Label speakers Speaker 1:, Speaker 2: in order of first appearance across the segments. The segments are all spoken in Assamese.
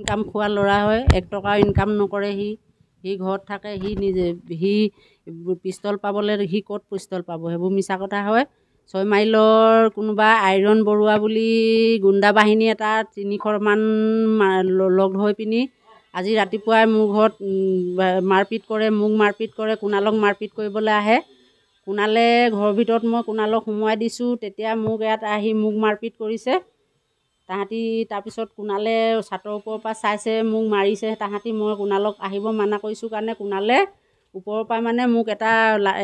Speaker 1: ইনকাম খোৱা ল'ৰা হয় এক টকাও ইনকাম নকৰে সি সি ঘৰত থাকে সি নিজে সি পিষ্টল পাবলৈ সি ক'ত পিষ্টল পাব সেইবোৰ মিছা কথা হয় ছয় মাইলৰ কোনোবা আইৰণ বৰুৱা বুলি গুণ্ডা বাহিনী এটা তিনিশমান লগ হৈ পিনি আজি ৰাতিপুৱাই মোৰ ঘৰত মাৰপিট কৰে মোক মাৰপিট কৰে কোনালক মাৰপিট কৰিবলৈ আহে কোনালে ঘৰৰ ভিতৰত মই কোনালক সোমোৱাই দিছোঁ তেতিয়া মোক ইয়াত আহি মোক মাৰপিট কৰিছে তাহাঁতি তাৰপিছত কোণালে চাটৰ ওপৰৰ পৰা চাইছে মোক মাৰিছে তাহাঁতি মই কোণালক আহিব মানা কৰিছোঁ কাৰণে কোণালে ওপৰৰ পৰা মানে মোক এটা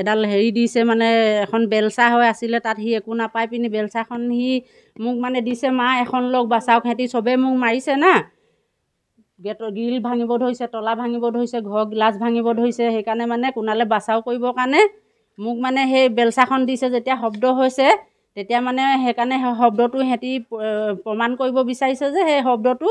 Speaker 1: এডাল হেৰি দিছে মানে এখন বেলচা হৈ আছিলে তাত সি একো নাপাই পিনি বেলচাখন সি মোক মানে দিছে মা এখন লগ বাচাওক সিহঁতি চবেই মোক মাৰিছে না গেট গ্ৰিল ভাঙিব ধৰিছে তলা ভাঙিব ধৰিছে ঘৰ গিলাচ ভাঙিব ধৰিছে সেইকাৰণে মানে কোণালে বাচাও কৰিবৰ কাৰণে মোক মানে সেই বেলচাখন দিছে যেতিয়া শব্দ হৈছে তেতিয়া মানে সেইকাৰণে শব্দটো সিহঁতি প্ৰমাণ কৰিব বিচাৰিছে যে সেই শব্দটো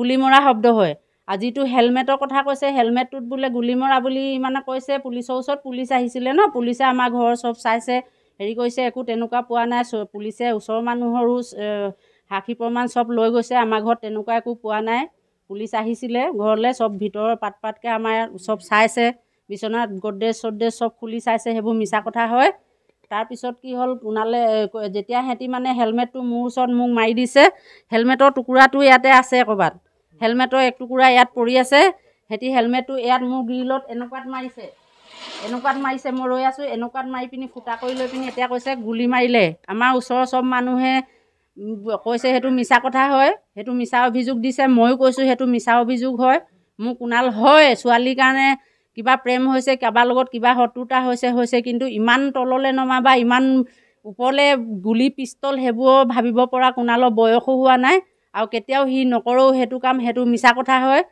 Speaker 1: গুলি মৰা শব্দ হয় আজিতো হেলমেটৰ কথা কৈছে হেলমেটটোত বোলে গুলি মৰা বুলি মানে কৈছে পুলিচৰ ওচৰত পুলিচ আহিছিলে ন পুলিচে আমাৰ ঘৰ চব চাইছে হেৰি কৰিছে একো তেনেকুৱা পোৱা নাই পুলিচে ওচৰৰ মানুহৰো সাক্ষী প্ৰমাণ চব লৈ গৈছে আমাৰ ঘৰত তেনেকুৱা একো পোৱা নাই পুলিচ আহিছিলে ঘৰলৈ চব ভিতৰৰ পাত পাতকৈ আমাৰ চব চাইছে বিচনাত গদ্ৰেজ চদ্ৰেজ চব খুলি চাইছে সেইবোৰ মিছা কথা হয় তাৰপিছত কি হ'ল কোনালে যেতিয়া সিহঁতি মানে হেলমেটটো মোৰ ওচৰত মোক মাৰি দিছে হেলমেটৰ টুকুৰাটো ইয়াতে আছে ক'ৰবাত হেলমেটৰ এক টুকুৰা ইয়াত পৰি আছে সিহঁতি হেলমেটটো ইয়াত মোৰ গ্ৰিলত এনেকুৱাত মাৰিছে এনেকুৱাত মাৰিছে মই ৰৈ আছোঁ এনেকুৱাত মাৰি পিনি ফুটা কৰি লৈ পিনি এতিয়া কৈছে গুলি মাৰিলে আমাৰ ওচৰৰ চব মানুহে কৈছে সেইটো মিছা কথা হয় সেইটো মিছা অভিযোগ দিছে ময়ো কৈছোঁ সেইটো মিছা অভিযোগ হয় মোৰ কোনাল হয় ছোৱালীৰ কাৰণে কিবা প্ৰেম হৈছে কাৰোবাৰ লগত কিবা শত্ৰুতা হৈছে হৈছে কিন্তু ইমান তললৈ নমাবা ইমান ওপৰলৈ গুলি পিষ্টল সেইবোৰ ভাবিব পৰা কোনালৰ বয়সো হোৱা নাই আৰু কেতিয়াও সি নকৰেও সেইটো কাম সেইটো মিছা কথা হয়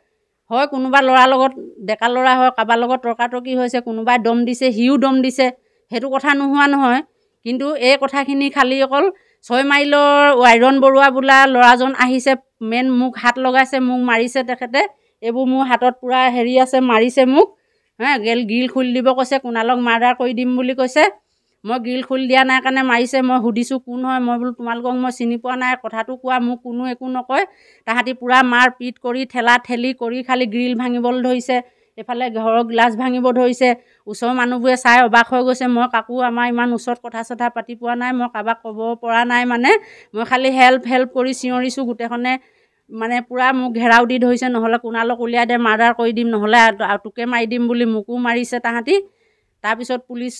Speaker 1: হয় কোনোবা ল'ৰাৰ লগত ডেকা ল'ৰা হয় কাৰোবাৰ লগত তৰ্কাতৰ্কি হৈছে কোনোবাই দম দিছে সিও দম দিছে সেইটো কথা নোহোৱা নহয় কিন্তু এই কথাখিনি খালি অকল ছয় মাইলৰ ৱাইৰণ বৰুৱা বোলা ল'ৰাজন আহিছে মেইন মোক হাত লগাইছে মোক মাৰিছে তেখেতে এইবোৰ মোৰ হাতত পূৰা হেৰি আছে মাৰিছে মোক হা গেল গ্ৰিল খুলি দিব কৈছে কোনালক মাৰ্ডাৰ কৰি দিম বুলি কৈছে মই গ্ৰিল খুলি দিয়া নাই কাৰণে মাৰিছে মই সুধিছোঁ কোন হয় মই বোলো তোমালোকক মই চিনি পোৱা নাই কথাটো কোৱা মোক কোনো একো নকয় তাহাঁতি পূৰা মাৰ পিট কৰি ঠেলা ঠেলি কৰি খালী গ্ৰিল ভাঙিবলৈ ধৰিছে এইফালে ঘৰৰ গ্লাছ ভাঙিব ধৰিছে ওচৰৰ মানুহবোৰে চাই অবাক হৈ গৈছে মই কাকো আমাৰ ইমান ওচৰত কথা চথা পাতি পোৱা নাই মই কাৰোবাক ক'ব পৰা নাই মানে মই খালী হেল্প হেল্প কৰি চিঞৰিছোঁ গোটেইখনে মানে পূৰা মোক ঘেৰাও দি ধৰিছে নহ'লে কোনালক উলিয়াই দিয়ে মাৰ্ডাৰ কৰি দিম নহ'লে তোকে মাৰি দিম বুলি মোকো মাৰিছে তাহাঁতি তাৰপিছত পুলিচ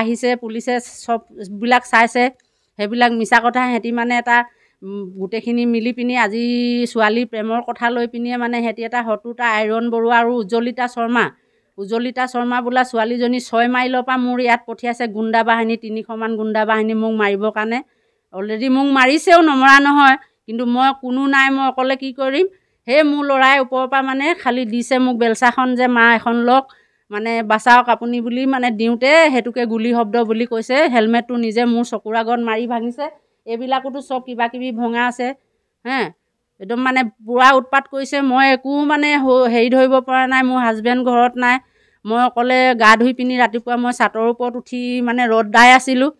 Speaker 1: আহিছে পুলিচে চববিলাক চাইছে সেইবিলাক মিছা কথা সিহঁতি মানে এটা গোটেইখিনি মিলি পিনি আজি ছোৱালীৰ প্ৰেমৰ কথা লৈ পিনিয়ে মানে সিহঁতি এটা হতুতা আইৰণ বৰুৱা আৰু উজ্জ্বলিতা শৰ্মা উজ্জ্বলিতা শৰ্মা বোলা ছোৱালীজনী ছয় মাইলৰ পৰা মোৰ ইয়াত পঠিয়াইছে গুণ্ডা বাহিনী তিনিশমান গুণ্ডা বাহিনী মোক মাৰিবৰ কাৰণে অলৰেডি মোক মাৰিছেও নমৰা নহয় কিন্তু মই কোনো নাই মই অকলে কি কৰিম সেই মোৰ ল'ৰাই ওপৰৰ পৰা মানে খালি দিছে মোক বেলচাখন যে মা এখন লওক মানে বাচাওক আপুনি বুলি মানে দিওঁতে সেইটোকে গুলি শব্দ বুলি কৈছে হেলমেটটো নিজে মোৰ চকুৰ আগত মাৰি ভাঙিছে এইবিলাকতো চব কিবাকিবি ভঙা আছে হেঁ একদম মানে পূৰা উৎপাত কৰিছে মই একো মানে হেৰি ধৰিব পৰা নাই মোৰ হাজবেণ্ড ঘৰত নাই মই অকলে গা ধুই পিনি ৰাতিপুৱা মই চাটৰ ওপৰত উঠি মানে ৰ'দ দাই আছিলোঁ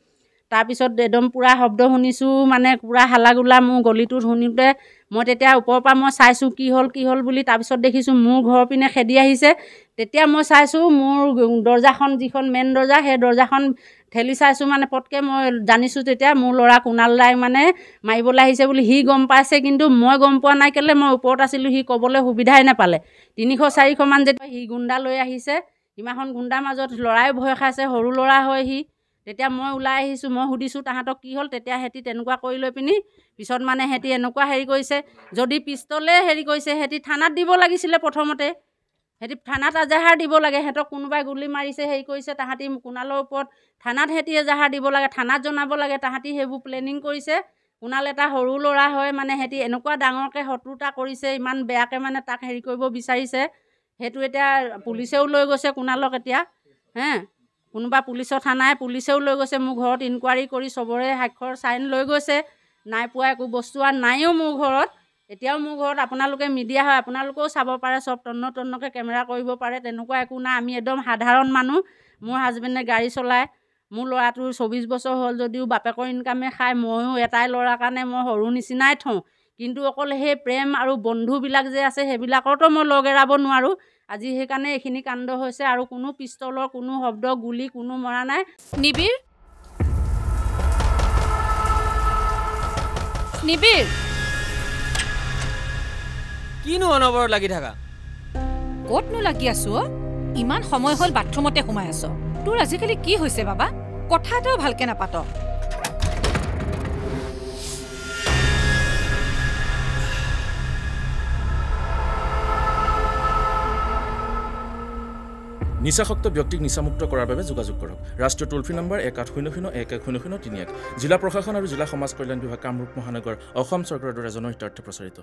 Speaker 1: তাৰপিছত একদম পূৰা শব্দ শুনিছোঁ মানে পূৰা হালাগোলা মোৰ গলিটোত শুনোতে মই তেতিয়া ওপৰৰ পৰা মই চাইছোঁ কি হ'ল কি হ'ল বুলি তাৰপিছত দেখিছোঁ মোৰ ঘৰৰ পিনে খেদি আহিছে তেতিয়া মই চাইছোঁ মোৰ দৰ্জাখন যিখন মেইন দৰ্জা সেই দৰ্জাখন ঠেলি চাইছোঁ মানে পটকৈ মই জানিছোঁ তেতিয়া মোৰ ল'ৰা কোণাল দাই মানে মাৰিবলৈ আহিছে বুলি সি গম পাইছে কিন্তু মই গম পোৱা নাই কেলৈ মই ওপৰত আছিলোঁ সি ক'বলৈ সুবিধাই নাপালে তিনিশ চাৰিশমান যেতিয়া সি গুণ্ডা লৈ আহিছে সিমানখন গুণ্ডাৰ মাজত ল'ৰাই ভয় খাইছে সৰু ল'ৰা হয় সি তেতিয়া মই ওলাই আহিছোঁ মই সুধিছোঁ তাহাঁতক কি হ'ল তেতিয়া সিহঁতি তেনেকুৱা কৰি লৈ পিনি পিছত মানে সিহঁতি এনেকুৱা হেৰি কৰিছে যদি পিষ্টলে হেৰি কৰিছে সিহঁতি থানাত দিব লাগিছিলে প্ৰথমতে সিহঁতি থানাত এজাহাৰ দিব লাগে সিহঁতক কোনোবাই গুলি মাৰিছে হেৰি কৰিছে তাহাঁতি কোনালৰ ওপৰত থানাত সিহঁতি এজাহাৰ দিব লাগে থানাত জনাব লাগে তাহাঁতি সেইবোৰ প্লেনিং কৰিছে কোনাল এটা সৰু ল'ৰা হয় মানে সিহঁতি এনেকুৱা ডাঙৰকৈ শত্ৰুতা কৰিছে ইমান বেয়াকৈ মানে তাক হেৰি কৰিব বিচাৰিছে সেইটো এতিয়া পুলিচেও লৈ গৈছে কোনালক এতিয়া হে কোনোবা পুলিচৰ থানাই পুলিচেও লৈ গৈছে মোৰ ঘৰত ইনকুৱাৰী কৰি চবৰে সাক্ষৰ চাইন লৈ গৈছে নাই পোৱা একো বস্তু আৰু নাইও মোৰ ঘৰত এতিয়াও মোৰ ঘৰত আপোনালোকে মিডিয়া হয় আপোনালোকেও চাব পাৰে চব তন্ন তন্নকৈ কেমেৰা কৰিব পাৰে তেনেকুৱা একো নাই আমি একদম সাধাৰণ মানুহ মোৰ হাজবেণ্ডে গাড়ী চলায় মোৰ ল'ৰাটোৰ চৌবিছ বছৰ হ'ল যদিও বাপেকৰ ইনকামে খায় ময়ো এটাই ল'ৰাৰ কাৰণে মই সৰু নিচিনাই থওঁ কিন্তু অকল সেই প্ৰেম আৰু বন্ধুবিলাক যে আছে সেইবিলাকতো মই লগ এৰাব নোৱাৰোঁ আজি সেইকাৰণে এইখিনি কাণ্ড হৈছে আৰু কোনো পিষ্টলৰ কোনো শব্দ গুলী কোনো মৰা নাই নিবিৰ নিবিড় লাগি থাকা ক'তনো লাগি আছো অ ইমান সময় হ'ল বাথৰুমতে সোমাই আছ তোৰ আজিকালি কি হৈছে বাবা কথা এটাও ভালকৈ নাপাত নিচাসক্ত ব্যক্তিক নিচামুক্ত কৰাৰ বাবে যোগাযোগ কৰক ৰাষ্ট্ৰীয় টোল ফ্ৰী নম্বৰ এক আঠ শূন্য শূন্য এক এক শূন্য শূন্য তিনি এক জিলা প্ৰশাসন আৰু জিলা সমাজ কল্যাণ বিভাগ কামৰূপ মহানগৰ অসম চৰকাৰৰ দ্বাৰা জনহিতাৰ্থে প্ৰচাৰিত